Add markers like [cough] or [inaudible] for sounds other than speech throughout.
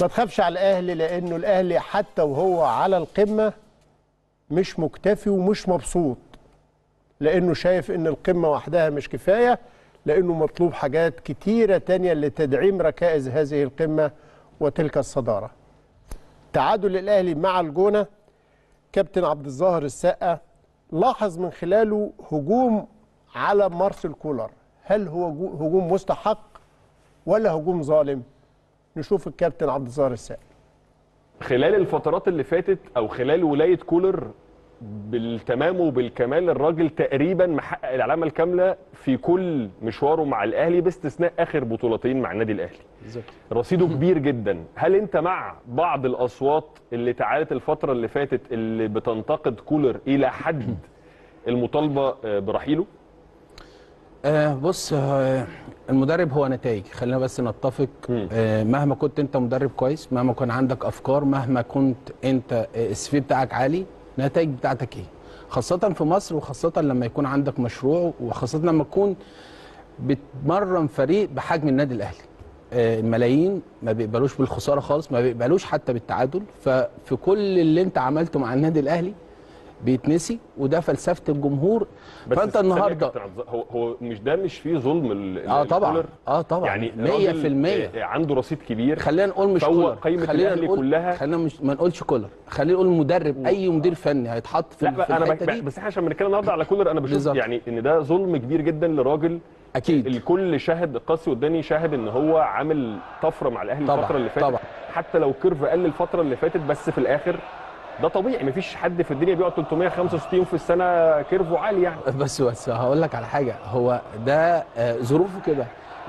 ما تخافش على الاهلي لانه الاهلي حتى وهو على القمه مش مكتفي ومش مبسوط لانه شايف ان القمه وحدها مش كفايه لانه مطلوب حاجات كتيره تانية لتدعيم ركائز هذه القمه وتلك الصداره. تعادل الاهلي مع الجونه كابتن عبد الظاهر السقا لاحظ من خلاله هجوم على مارسيل كولر، هل هو هجوم مستحق ولا هجوم ظالم؟ نشوف الكابتن عبد الظاهر السائل خلال الفترات اللي فاتت او خلال ولايه كولر بالتمام وبالكمال الراجل تقريبا محقق العلامه الكامله في كل مشواره مع الاهلي باستثناء اخر بطولتين مع النادي الاهلي بالظبط رصيده كبير جدا هل انت مع بعض الاصوات اللي تعالت الفتره اللي فاتت اللي بتنتقد كولر الى حد المطالبه آه، برحيله آه بص آه المدرب هو نتائج خلينا بس نتفق آه مهما كنت انت مدرب كويس مهما كان عندك افكار مهما كنت انت آه، السي بتاعك عالي النتائج بتاعتك ايه خاصه في مصر وخاصه لما يكون عندك مشروع وخاصه لما تكون بتمرن فريق بحجم النادي الاهلي آه، الملايين ما بيقبلوش بالخساره خالص ما بيقبلوش حتى بالتعادل ففي كل اللي انت عملته مع النادي الاهلي بيتنسي وده فلسفه الجمهور فانت النهارده هو هو مش ده مش فيه ظلم ال اه طبعا اه طبعا يعني 100% آه، آه، عنده رصيد كبير خلينا نقول مش كولر قيمه الاهلي كلها خلينا مش ما نقولش كولر خلينا نقول مدرب اي مدير فني هيتحط في, لا في انا الحته دي بس احنا عشان بنتكلم النهارده على كولر انا بشوف يعني ان ده ظلم كبير جدا لراجل اكيد آه، الكل شاهد قاسي قدامي شاهد ان هو عامل طفره مع الاهلي الفتره اللي فاتت طبعا. حتى لو كيرف قل الفتره اللي فاتت بس في الاخر ده طبيعي مفيش حد في الدنيا بيقعد 365 يوم في السنه كيرفه عالي يعني بس بس هقول لك على حاجه هو ده آه، ظروفه كده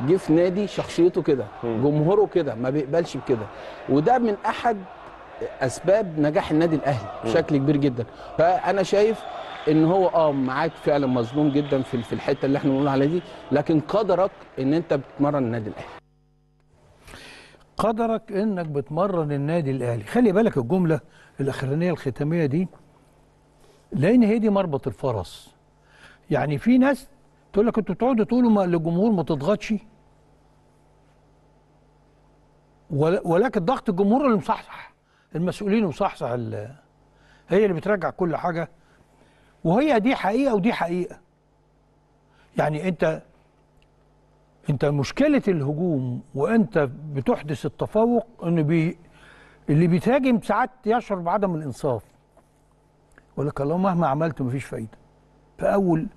جه في نادي شخصيته كده جمهوره كده ما بيقبلش بكده وده من احد اسباب نجاح النادي الاهلي بشكل كبير جدا فانا شايف ان هو اه معاك فعلا مظلوم جدا في في الحته اللي احنا بنقول عليها دي لكن قدرك ان انت بتتمرن النادي الاهلي قدرك انك بتمرن النادي الاهلي خلي بالك الجمله الاخرانيه الختاميه دي لان هي دي مربط الفرس يعني في ناس تقول لك انتوا بتقعدوا تقولوا للجمهور ما تضغطش ولكن ضغط الجمهور اللي مصحصح المسؤولين مصحصح هي اللي بترجع كل حاجه وهي دي حقيقه ودي حقيقه يعني انت انت مشكله الهجوم وانت بتحدث التفوق ان بي اللي بيتهاجم ساعات يشعر بعدم الانصاف يقول لك الله مهما عملت مفيش فايده فاول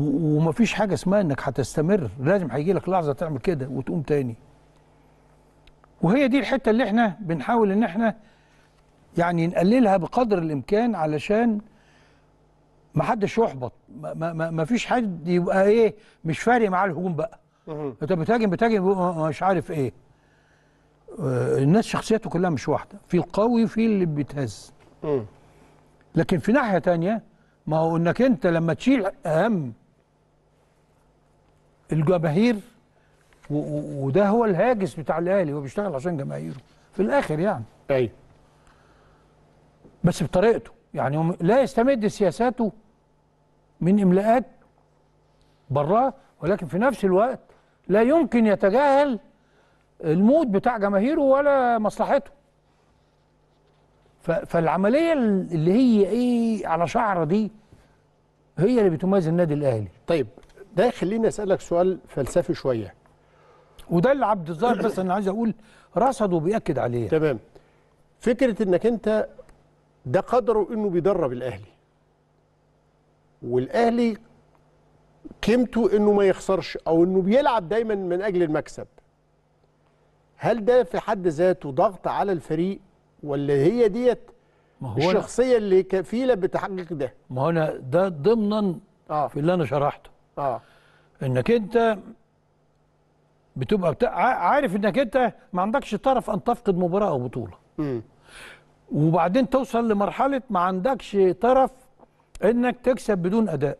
ومفيش حاجه اسمها انك هتستمر لازم هيجي لك لحظه تعمل كده وتقوم تاني وهي دي الحته اللي احنا بنحاول ان احنا يعني نقللها بقدر الامكان علشان ما حدش يحبط ما, ما, ما فيش حد يبقى ايه مش فارق معاه الهجوم بقى انت بتهاجم بتهاجم آه، آه، مش عارف ايه آه، الناس شخصيته كلها مش واحده في القوي في اللي بيتهز لكن في ناحيه تانية ما هو انك انت لما تشيل اهم الجماهير وده هو الهاجس بتاع الاهلي هو بيشتغل عشان جماهيره في الاخر يعني ايوه بس بطريقته يعني لا يستمد سياساته من إملاءات براه ولكن في نفس الوقت لا يمكن يتجاهل المود بتاع جماهيره ولا مصلحته فالعملية اللي هي إيه على شعرة دي هي اللي بتميز النادي الأهلي طيب ده يخليني أسألك سؤال فلسفي شوية وده اللي عبد الظاهر بس أنا عايز أقول رصده وبيأكد عليه تمام فكرة إنك أنت ده قدره انه بيدرب الاهلي والاهلي قيمته انه ما يخسرش او انه بيلعب دايما من اجل المكسب هل ده في حد ذاته ضغط على الفريق ولا هي ديت الشخصيه اللي كفيله بتحقق ده ما هو انا ده ضمنا آه. في اللي انا شرحته اه انك انت بتبقى بتا... عارف انك انت ما عندكش طرف ان تفقد مباراه او بطوله امم وبعدين توصل لمرحله ما عندكش طرف انك تكسب بدون اداء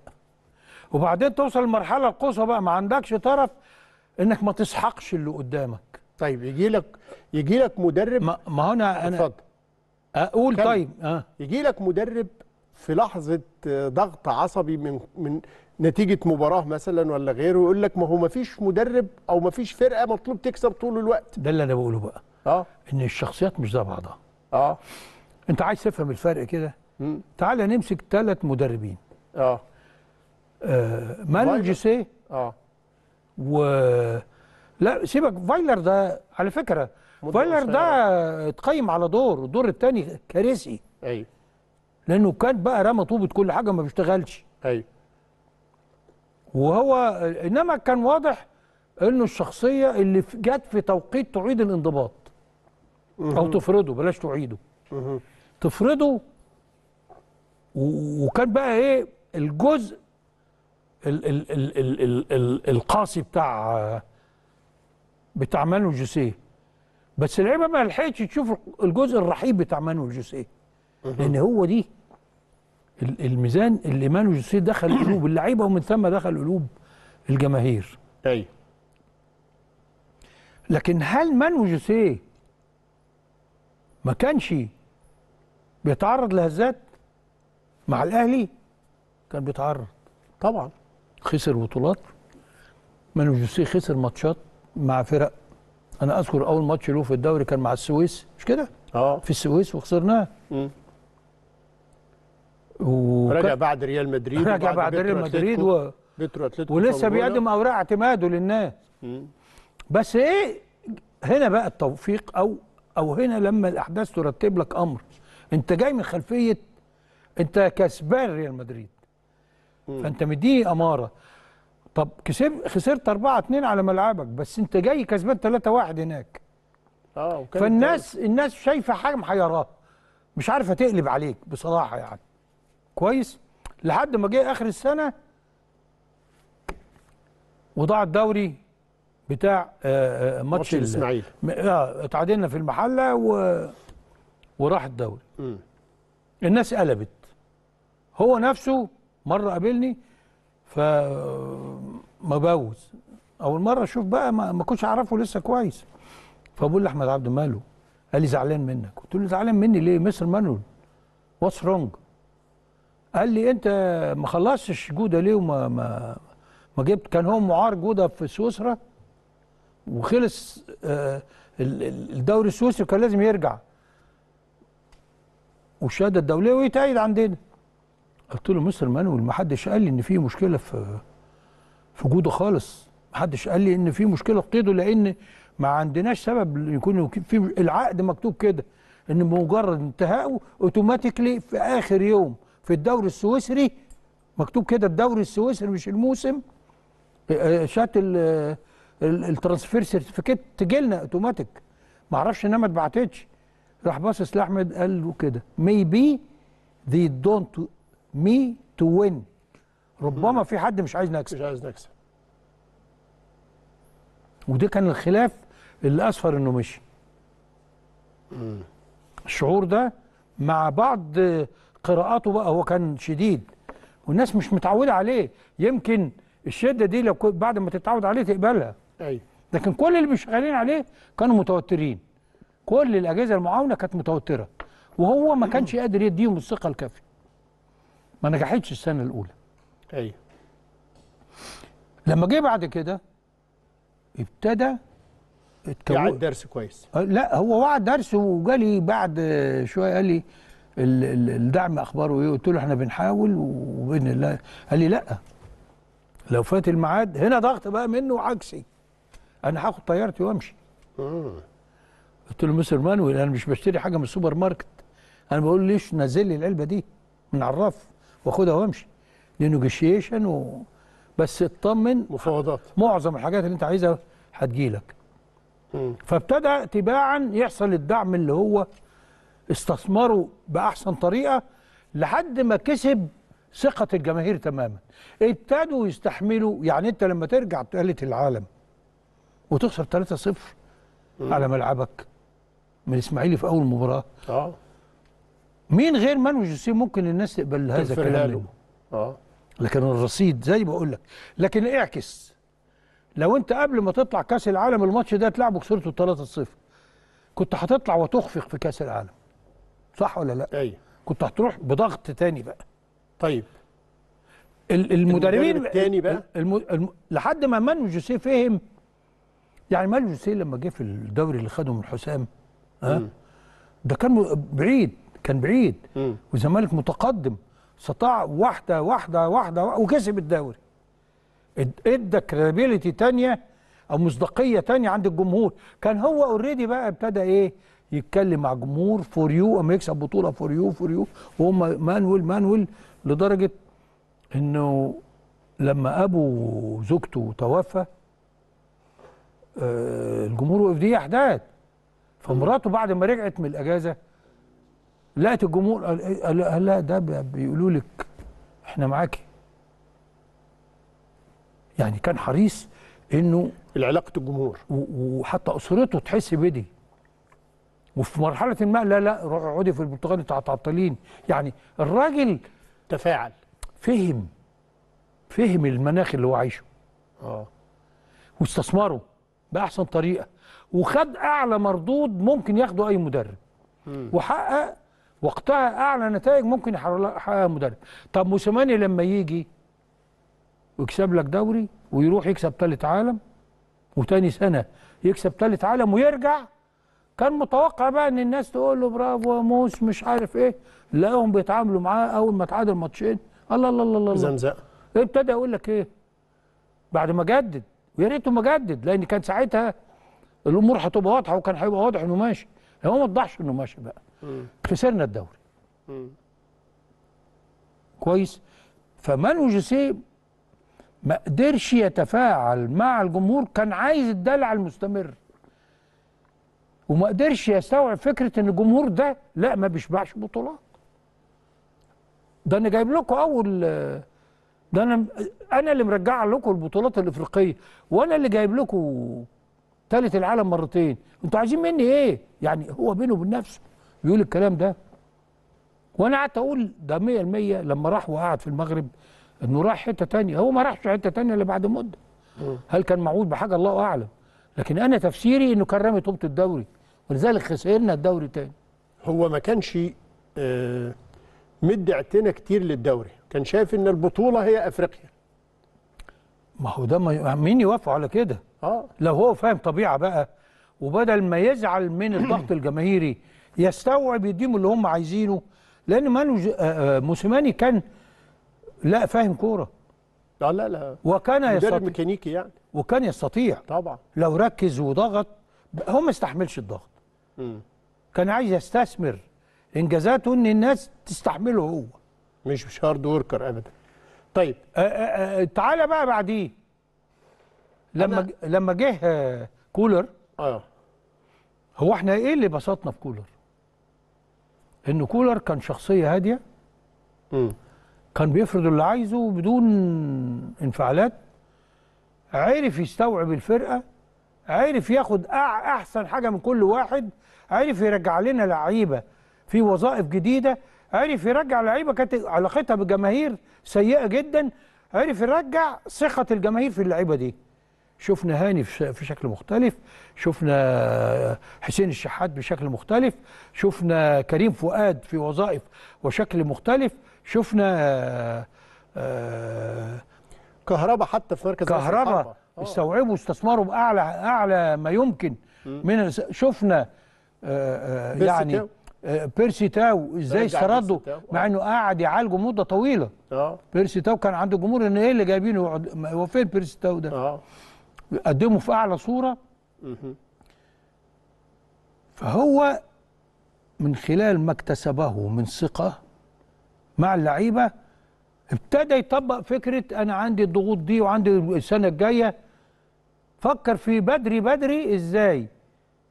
وبعدين توصل للمرحله القصوى بقى ما عندكش طرف انك ما تسحقش اللي قدامك طيب يجي لك يجي لك مدرب ما, ما انا انا اتفضل اقول كم. طيب آه. يجي لك مدرب في لحظه ضغط عصبي من من نتيجه مباراه مثلا ولا غيره يقول لك ما هو ما فيش مدرب او ما فيش فرقه مطلوب تكسب طول الوقت ده اللي انا بقوله بقى اه ان الشخصيات مش زي بعضها اه انت عايز تفهم الفرق كده تعالى نمسك ثلاث مدربين اه, آه مانو جيسيه اه و لا سيبك فايلر ده على فكره فايلر ده اتقيم على دور الدور الثاني كارثي ايوه لانه كان بقى رمى طوبه كل حاجه ما بيشتغلش ايوه وهو انما كان واضح انه الشخصيه اللي جت في توقيت تعيد الانضباط او تفرضه بلاش تعيده تفرضه وكان بقى ايه الجزء ال ال ال ال ال ال القاسي بتاع بتاع مانو جوسيه بس اللعيبه ما لحقتش تشوف الجزء الرحيب بتاع مانو جوسيه لان هو دي الميزان اللي مانو جوسيه دخل قلوب اللعيبه ومن ثم دخل قلوب الجماهير ايوه لكن هل مانو جوسيه ما كانش بيتعرض لهزات مع الاهلي كان بيتعرض طبعا خسر بطولات مانو جوسيه خسر ماتشات مع فرق انا اذكر اول ماتش له في الدوري كان مع السويس مش كده اه في السويس وخسرناه و... رجع بعد ريال مدريد رجع بعد ريال مدريد و... بيترو اتلتيكو ولسه بيقدم اوراق اعتماده للناس مم. بس ايه هنا بقى التوفيق او او هنا لما الاحداث ترتب لك امر انت جاي من خلفيه انت كسبان ريال مدريد فانت مديني اماره طب كسب خسرت 4 2 على ملعبك بس انت جاي كسبان 3 1 هناك اه فالناس تاريخ. الناس شايفه حاجه محيراها مش عارفه تقلب عليك بصراحه يعني كويس لحد ما جه اخر السنه وضاع الدوري بتاع آه، آه، ماتش الاسماعيلي اه اتعادلنا في المحله و... وراح الدوري الناس قلبت هو نفسه مره قابلني ف مبوز اول مره اشوف بقى ما, ما كنتش اعرفه لسه كويس فبقول لاحمد عبد ماله قال لي زعلان منك قلت له زعلان مني ليه مستر مانول واتس رونج قال لي انت ما خلصتش جوده ليه وما ما ما جبت كان هو معار جوده في سويسرا وخلص آه، الدوري السويسري وكان لازم يرجع والشهاده الدوليه ويتعيد عندنا قلت له مستر مانويل ما حدش قال لي ان في مشكله في في جوده خالص ما حدش قال لي ان في مشكله في قيده لان ما عندناش سبب يكون في العقد مكتوب كده ان بمجرد انتهائه اوتوماتيكلي في اخر يوم في الدوري السويسري مكتوب كده الدوري السويسري مش الموسم آه، آه، شات الترانسفير سيرتيفيكيت تجيلنا اوتوماتيك ما اعرفش انها ما اتبعتتش راح باصص لاحمد قال له كده مي بي ذي دونت مي تو وين ربما في حد مش عايز نكسب مش عايز نكسب وده كان الخلاف اللي اسفر انه مشي الشعور ده مع بعض قراءاته بقى هو كان شديد والناس مش متعوده عليه يمكن الشده دي لو بعد ما تتعود عليه تقبلها ايوه لكن كل اللي شغالين عليه كانوا متوترين كل الاجهزه المعاونه كانت متوتره وهو ما كانش قادر يديهم الثقه الكافيه ما نجحتش السنه الاولى ايوه لما جه بعد كده ابتدى التو... يعد درس كويس أه، لا هو وعد درس وجالي بعد شويه قال لي الدعم اخباره ايه قلت له احنا بنحاول وباذن الله قال لي لا لو فات الميعاد هنا ضغط بقى منه عكسي انا هاخد طيارتي وامشي آه. قلت له مستر مانويل انا مش بشتري حاجه من السوبر ماركت انا بقول ليش نزل لي العلبه دي من الرف واخدها وامشي لنيجوشيشن و... بس اطمن مفاوضات معظم الحاجات اللي انت عايزها هتجيلك فابتدى تباعا يحصل الدعم اللي هو استثمره باحسن طريقه لحد ما كسب ثقه الجماهير تماما ابتدوا يستحملوا يعني انت لما ترجع تقالة العالم وتخسر 3-0 على ملعبك من الاسماعيلي في اول مباراه اه مين غير مانو جوسيه ممكن الناس تقبل هذا الكلام اه لكن الرصيد زي ما بقول لك لكن اعكس لو انت قبل ما تطلع كاس العالم الماتش ده تلعبه خسرته 3-0 كنت هتطلع وتخفق في كاس العالم صح ولا لا؟ ايوه كنت هتروح بضغط تاني بقى طيب المدربين التاني بقى الم... الم... لحد ما مانو جوسيه فهم يعني مال جوزيه لما جه في الدوري اللي خده من حسام ها ده كان بعيد كان بعيد والزمالك متقدم استطاع واحده واحده واحده وكسب الدوري ادى كريديبيليتي ثانيه او مصداقيه ثانيه عند الجمهور كان هو اوريدي بقى ابتدى ايه يتكلم مع الجمهور فور يو اما يكسب بطوله فور يو فور يو وهم مانويل مانويل لدرجه انه لما ابو زوجته توفى آه، الجمهور وقف دي احداث فمراته بعد ما رجعت من الاجازه لقت الجمهور قال إيه؟ لا ده بيقولوا لك احنا معاكي يعني كان حريص انه العلاقه الجمهور وحتى اسرته تحس بدي وفي مرحله ما لا لا روحي اقعدي في البرتغال انتوا هتعطلين يعني الراجل تفاعل فهم فهم المناخ اللي هو عايشه اه واستثمره باحسن طريقه وخد اعلى مردود ممكن ياخده اي مدرب وحقق وقتها اعلى نتائج ممكن يحققها مدرب طب موسيماني لما يجي ويكسب لك دوري ويروح يكسب ثالث عالم وتاني سنه يكسب ثالث عالم ويرجع كان متوقع بقى ان الناس تقول له برافو يا موس مش عارف ايه لقاهم بيتعاملوا معاه اول ما تعادل ماتشين الله الله الله الله زمزم ابتدى يقول لك ايه بعد ما جدد ويا ريته ما جدد لان كان ساعتها الامور هتبقى واضحه وكان هيبقى واضح انه ماشي هو ما وضحش انه ماشي بقى خسرنا الدوري كويس فمانو جوسيه ما قدرش يتفاعل مع الجمهور كان عايز الدلع المستمر وما قدرش يستوعب فكره ان الجمهور ده لا ما بيشبعش بطولات ده انا جايب لكم اول ده انا انا اللي مرجع لكم البطولات الافريقيه وانا اللي جايب لكم ثالث العالم مرتين انتوا عايزين مني ايه يعني هو بينه وبين نفسه بيقول الكلام ده وانا قعدت اقول ده 100% لما راح وقعد في المغرب انه راح حته تانية هو ما راحش حته تانية الا بعد مده هل كان معود بحاجه الله اعلم لكن انا تفسيري انه كان رامي طوبه الدوري ولذلك خسرنا الدوري تاني هو ما كانش آه، مد اعتنا كتير للدوري كان شايف ان البطوله هي افريقيا ما هو ده ما مين يوافق على كده اه لو هو فاهم طبيعه بقى وبدل ما يزعل من الضغط [clears throat] الجماهيري يستوعب يديهم اللي هم عايزينه لان مانو آه، آه، موسيماني كان لا فاهم كوره لا آه، لا لا وكان يستطيع ميكانيكي يعني وكان يستطيع طبعا لو ركز وضغط هو ما استحملش الضغط م. كان عايز يستثمر انجازاته ان الناس تستحمله هو مش مش هارد وركر ابدا طيب آآ آآ تعالى بقى بعديه لما لما جه كولر اه هو احنا ايه اللي بسطنا في كولر ان كولر كان شخصيه هاديه امم كان بيفرض اللي عايزه بدون انفعالات عرف يستوعب الفرقه عرف ياخد احسن حاجه من كل واحد عرف يرجع لنا لعيبه في وظائف جديده عرف يرجع لعيبه كانت علاقتها بالجماهير سيئه جدا عرف يرجع ثقه الجماهير في اللعيبه دي شفنا هاني في شكل مختلف شفنا حسين الشحات بشكل مختلف شفنا كريم فؤاد في وظائف وشكل مختلف شفنا آه، كهربا حتى في مركز كهربا آه. استوعبوا واستثمروا باعلى اعلى ما يمكن من شفنا آه، يعني آه، بيرسي تاو ازاي استرده آه. مع انه قعد يعالجه مده طويله اه بيرسي تاو كان عند الجمهور ان ايه اللي جايبينه يقعد هو فين بيرسي تاو ده؟ اه قدمه في اعلى صوره فهو من خلال ما اكتسبه من ثقه مع اللعيبه ابتدى يطبق فكره انا عندي الضغوط دي وعندي السنه الجايه فكر في بدري بدري ازاي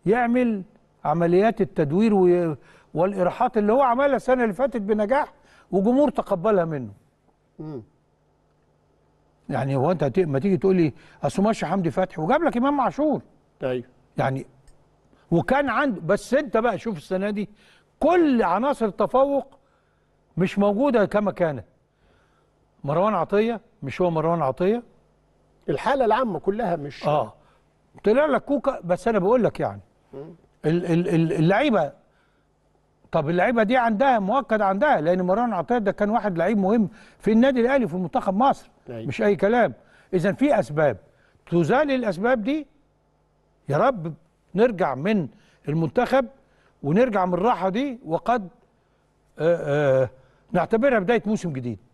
يعمل عمليات التدوير و والإرحات اللي هو عملها السنة اللي فاتت بنجاح وجمهور تقبلها منه مم. يعني هو أنت ما تيجي تقول لي أصل ماشي حمدي فتحي وجاب لك إمام عاشور أيوه يعني وكان عنده بس أنت بقى شوف السنة دي كل عناصر التفوق مش موجودة كما كانت مروان عطية مش هو مروان عطية الحالة العامة كلها مش اه طلع لك كوكا بس أنا بقول لك يعني اللعيبة طب اللعيبه دي عندها مؤكد عندها لان مروان عطيه ده كان واحد لعيب مهم في النادي الاهلي في منتخب مصر أي. أيوة. مش اي كلام اذا في اسباب تزال الاسباب دي يا رب نرجع من المنتخب ونرجع من الراحه دي وقد آآ آه، آآ آه، نعتبرها بدايه موسم جديد